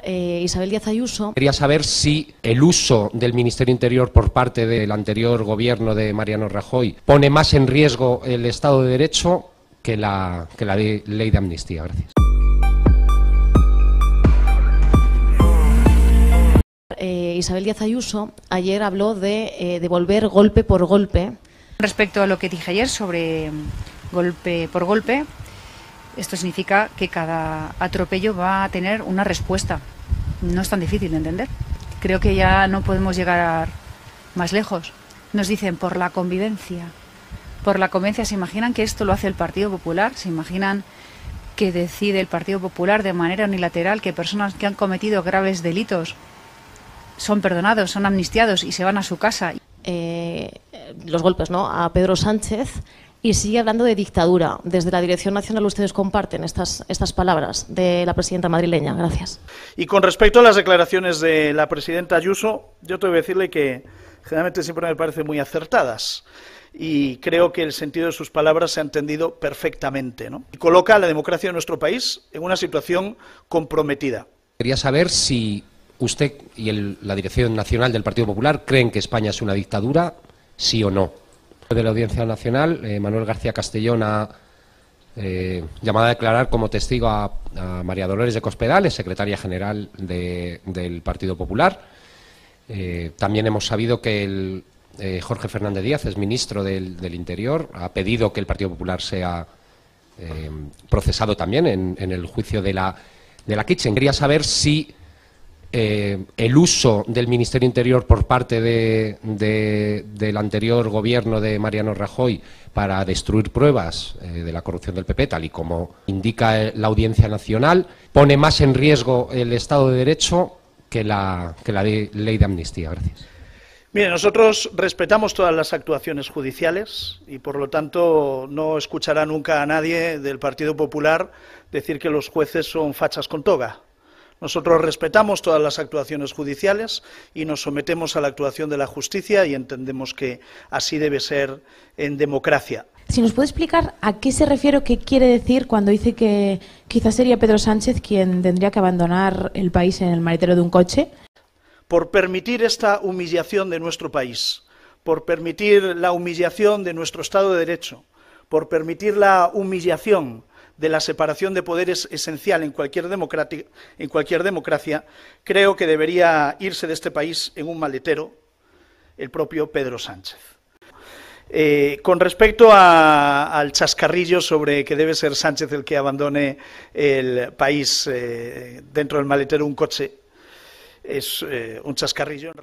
Eh, Isabel Díaz Ayuso. Quería saber si el uso del Ministerio Interior por parte del anterior gobierno de Mariano Rajoy pone más en riesgo el Estado de Derecho que la, la ley de amnistía. Gracias. Eh, Isabel Díaz Ayuso ayer habló de eh, devolver golpe por golpe. Respecto a lo que dije ayer sobre golpe por golpe, esto significa que cada atropello va a tener una respuesta. No es tan difícil de entender. Creo que ya no podemos llegar más lejos. Nos dicen por la convivencia. Por la convivencia se imaginan que esto lo hace el Partido Popular, se imaginan que decide el Partido Popular de manera unilateral que personas que han cometido graves delitos son perdonados, son amnistiados y se van a su casa. Eh, los golpes ¿no? a Pedro Sánchez y sigue hablando de dictadura. Desde la Dirección Nacional ustedes comparten estas, estas palabras de la presidenta madrileña. Gracias. Y con respecto a las declaraciones de la presidenta Ayuso, yo tengo que decirle que generalmente siempre me parecen muy acertadas y creo que el sentido de sus palabras se ha entendido perfectamente. ¿no? Y coloca a la democracia de nuestro país en una situación comprometida. Quería saber si usted y la Dirección Nacional del Partido Popular creen que España es una dictadura, sí o no de la Audiencia Nacional, eh, Manuel García Castellón ha eh, llamado a declarar como testigo a, María Dolores de Cospedal, secretaria general del Partido Popular. Eh, también hemos sabido que el, Jorge Fernández Díaz es ministro del, Interior, ha pedido que el Partido Popular sea procesado también en, en, el juicio de la, de la Kitchen. Quería saber si eh, el uso del Ministerio Interior por parte del anterior gobierno de Mariano Rajoy para destruir pruebas eh, de la corrupción del PP, tal y como indica la Audiencia Nacional, pone más en riesgo el Estado de Derecho que la, ley de amnistía. Gracias. Mire, nosotros respetamos todas las actuaciones judiciales y, por lo tanto, no escuchará nunca a nadie del Partido Popular decir que los jueces son fachas con toga. Nosotros respetamos todas las actuaciones judiciales y nos sometemos a la actuación de la justicia y entendemos que así debe ser en democracia. Si nos puede explicar a qué se refiere qué quiere decir cuando dice que quizás sería Pedro Sánchez quien tendría que abandonar el país en el maletero de un coche. Por permitir esta humillación de nuestro país, por permitir la humillación de nuestro Estado de Derecho, por permitir la humillación de la separación de poderes esencial en cualquier, en cualquier democracia, creo que debería irse de este país en un maletero el propio Pedro Sánchez. Eh, con respecto al chascarrillo sobre que debe ser Sánchez el que abandone el país eh, dentro del maletero un coche, es eh, un chascarrillo.